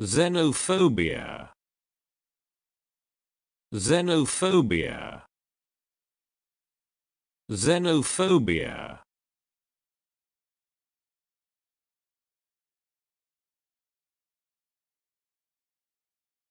xenophobia xenophobia xenophobia